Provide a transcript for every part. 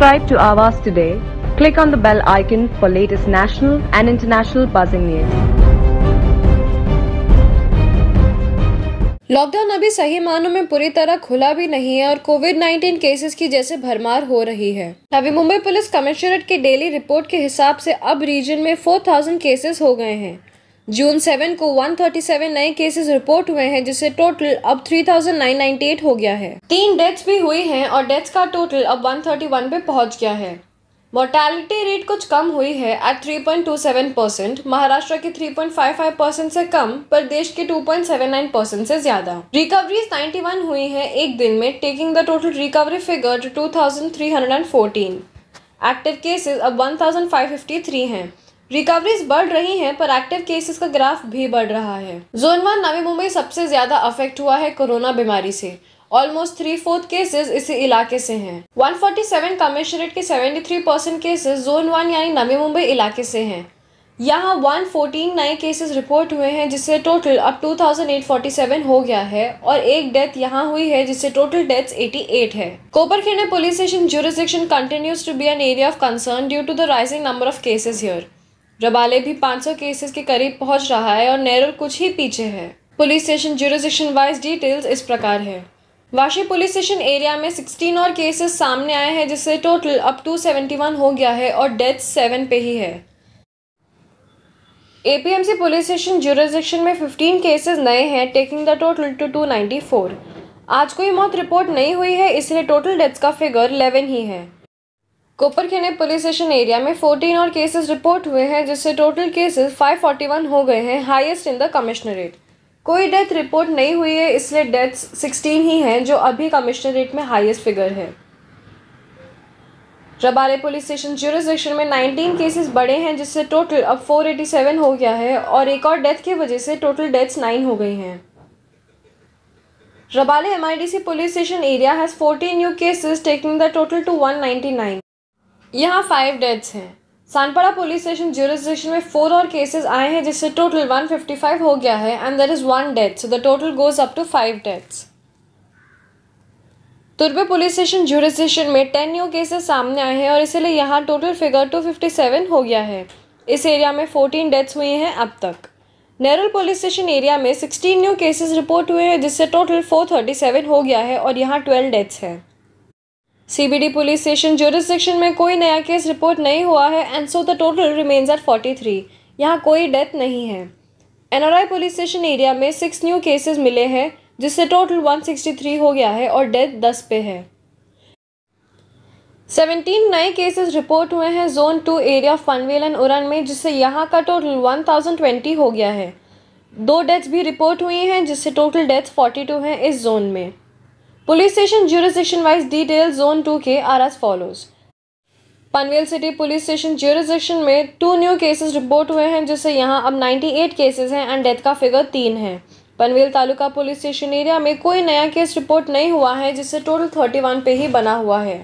Subscribe to Avas today. Click on the bell icon for latest national and international buzzing news. Lockdown अभी सही मानों में पूरी तरह खुला भी नहीं है और कोविड 19 केसेस की जैसे भरमार हो रही है अभी मुंबई पुलिस कमिश्नरेट की डेली रिपोर्ट के हिसाब से अब रीजन में 4000 केसेस हो गए हैं जून सेवन को 137 नए केसेस रिपोर्ट हुए हैं जिससे टोटल अब 3,998 हो गया है तीन डेथ्स भी हुई हैं और डेथ्स का टोटल अब 131 पे पहुंच गया है मोर्टैलिटी रेट कुछ कम हुई है एट 3.27 परसेंट महाराष्ट्र के 3.55 परसेंट से कम पर देश के 2.79 परसेंट से ज्यादा रिकवरीज 91 हुई है एक दिन में taking the total recovery figure to fourteen active cases अब वन थ्री हैं रिकवरीज बढ़ रही हैं पर एक्टिव केसेस का ग्राफ भी बढ़ रहा है जोन वन नवी मुंबई सबसे ज्यादा अफेक्ट हुआ है कोरोना बीमारी से ऑलमोस्ट थ्री फोर्थ केसेस इसी इलाके से हैं 147 कमिश्नरेट के three percent cases zone one यानी नवी मुंबई इलाके से हैं यहाँ वन फोर्टीन नए केसेस रिपोर्ट हुए हैं जिससे टोटल अब two thousand eight forty seven हो गया है और एक डेथ यहाँ हुई है जिससे टोटल डेथ्स एट है Koparkheda police station jurisdiction continues to be an area of concern due to the rising number of cases here Rabale भी 500 केसेस के करीब पहुंच रहा है और नेहरुल कुछ ही पीछे है police station jurisdiction wise details इस प्रकार है वाशी पुलिस स्टेशन एरिया में 16 और केसेस सामने आए हैं जिससे टोटल अप टू 71 हो गया है और डेथ सेवन पे ही है एपीएमसी पुलिस स्टेशन ज्यूरिस्डिक्शन में 15 केसेस नए हैं taking the total to four आज कोई मौत रिपोर्ट नहीं हुई है इसलिए टोटल डेथ्स का फिगर 11 ही है कोपरखेने पुलिस स्टेशन एरिया में 14 और केसेस रिपोर्ट हुए हैं जिससे टोटल केसेस 541 हो गए हैं हाईएस्ट इन द कमिश्नरेट कोई डेथ रिपोर्ट नहीं हुई है इसलिए डेथ्स 16 ही हैं जो अभी कमिश्नरेट में हाईएस्ट फिगर है रबारे पुलिस स्टेशन ज्यूरिस्डिक्शन में 19 केसेस बढ़े हैं जिससे टोटल अब 487 हो गया है और एक और डेथ की वजह से टोटल डेथ्स नाइन हो गई हैं Rabale MIDC police station area has 14 new cases taking the total to 199 यहाँ फाइव डेथ्स हैं सानपाड़ा पुलिस स्टेशन स्टेशन में फोर और केसेस आए हैं जिससे टोटल वन फिफ्टी फाइव हो गया है and there is one death so the total goes up to five deaths तुर्बे पुलिस स्टेशन स्टेशन में टेन न्यू केसेस सामने आए हैं और इसीलिए यहाँ total figure two fifty seven हो गया है इस एरिया में फोर्टीन डेथ्स हुई हैं अब तक नेरल पुलिस स्टेशन एरिया में सिक्सटीन न्यू केसेस रिपोर्ट हुए हैं जिससे टोटल फोर थर्टी सेवन हो गया है और यहाँ ट्वेल्व डेथ्स हैं सीबीडी पुलिस स्टेशन जोरिस्टिक्शन में कोई नया केस रिपोर्ट नहीं हुआ है and so the total remains at forty three यहाँ कोई डेथ नहीं है एनआरआई पुलिस स्टेशन एरिया में सिक्स न्यू केसेस मिले हैं जिससे टोटल वन सिक्सटी थ्री हो गया है और डेथ दस पे है सेवनटीन नए केसेस रिपोर्ट हुए हैं zone two area Panvel and Uran में जिससे यहाँ का टोटल वन थाउजेंड ट्वेंटी हो गया है दो डेथ्स भी रिपोर्ट हुई हैं जिससे टोटल डेथ फोर्टी टू हैं इस जोन में police station station wise detail zone two के are as follows Panvel city police station jurisdiction में टू न्यू केसेस रिपोर्ट हुए हैं जिससे यहाँ अब नाइन्टी एट केसेज हैं एंड डेथ का फिगर तीन है Panvel taluka police station area में कोई नया केस रिपोर्ट नहीं हुआ है जिससे टोटल थर्टी वन पे ही बना हुआ है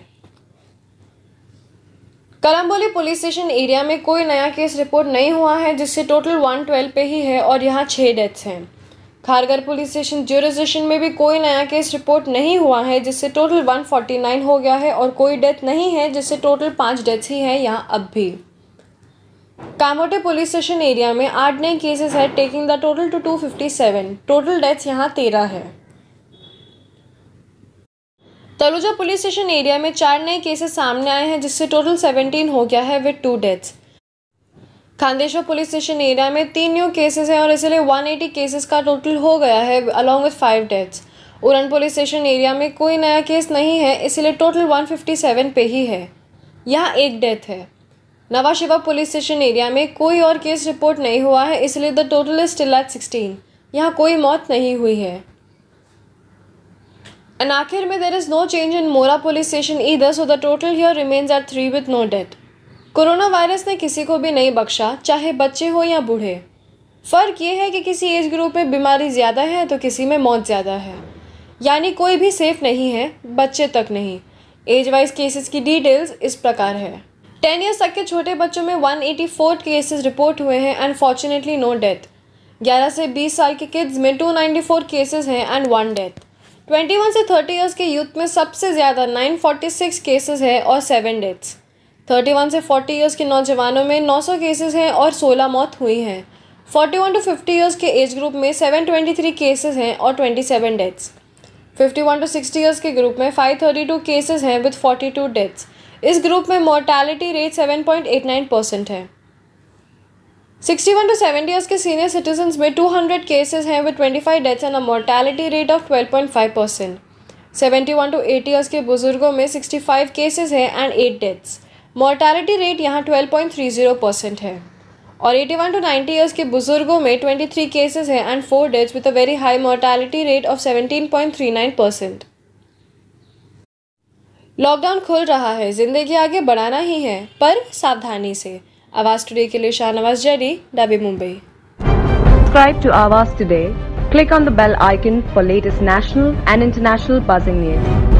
कलम्बोली पुलिस स्टेशन एरिया में कोई नया केस रिपोर्ट नहीं हुआ है जिससे टोटल वन ट्वेल्व पे ही है और यहाँ छः डेथ्स हैं खारगर पुलिस स्टेशन स्टेशन में भी कोई नया केस रिपोर्ट नहीं हुआ है जिससे टोटल 149 हो गया है और कोई डेथ नहीं है जिससे टोटल पाँच डेथ्स ही हैं यहाँ अब भी कामोटे पुलिस स्टेशन एरिया में आठ नए केसेस है taking the total to two fifty seven total deaths यहाँ तेरह है तलुजा पुलिस स्टेशन एरिया में चार नए केसेस सामने आए हैं जिससे टोटल सेवनटीन हो गया है विथ टू डेथ्स खानदेशा पुलिस स्टेशन एरिया में तीन न्यू केसेस हैं और इसलिए 180 केसेस का टोटल हो गया है along with five deaths Uran police station area में कोई नया केस नहीं है इसलिए टोटल 157 पे ही है यहाँ एक डेथ है नवाशिवा पुलिस स्टेशन एरिया में कोई और केस रिपोर्ट नहीं हुआ है इसलिए the total is still at sixteen यहाँ कोई मौत नहीं हुई है एंड आखिर में there is no change in Mora police station either so the total here remains are three with no death corona virus ने किसी को भी नहीं बख्शा चाहे बच्चे हो या बूढ़े फ़र्क ये है कि किसी एज ग्रुप में बीमारी ज़्यादा है तो किसी में मौत ज़्यादा है यानी कोई भी सेफ़ नहीं है बच्चे तक नहीं एज वाइज केसेस की डिटेल्स इस प्रकार है टेन ईयर्स तक के छोटे बच्चों में फोर केसेस रिपोर्ट हुए हैं अनफॉर्चुनेटली नो डेथ ग्यारह से बीस साल के किड्स में फोर केसेज हैं एंड वन डेथ 21 से 30 ईयर्स के यूथ में सबसे ज़्यादा 946 केसेस है और सेवन डेथ्स थर्टी वन से फोर्टी ईयर्स के नौजवानों में नौ सौ केसेज हैं और सोलह मौत हुई हैं forty one to fifty years के एज ग्रुप में सेवन ट्वेंटी थ्री केसेज हैं और twenty seven deaths fifty one to sixty years के ग्रुप में फाइव थर्टी टू केसेज हैं विथ फोर्टी टू डेथ्स इस ग्रुप में mortality rate seven point eight nine percent है sixty one to seventy years के सीनियर सिटीजन में two hundred cases हैं with twenty five deaths and a mortality rate of twelve point five percent seventy one to eighty years के बुजुर्गों में sixty five cases हैं and eight deaths mortality rate यहाँ 12.30 percent है और 81 to ninety years के बुजुर्गों में 23 केसेस हैं and four deaths with a very high mortality rate of 17.39 percent lockdown खुल रहा है जिंदगी आगे बढ़ाना ही है पर सावधानी से आवाज टुडे के लिए शाहनवाज जरी डबी Mumbai subscribe to Awaaz today click on the bell icon for latest national and international passing news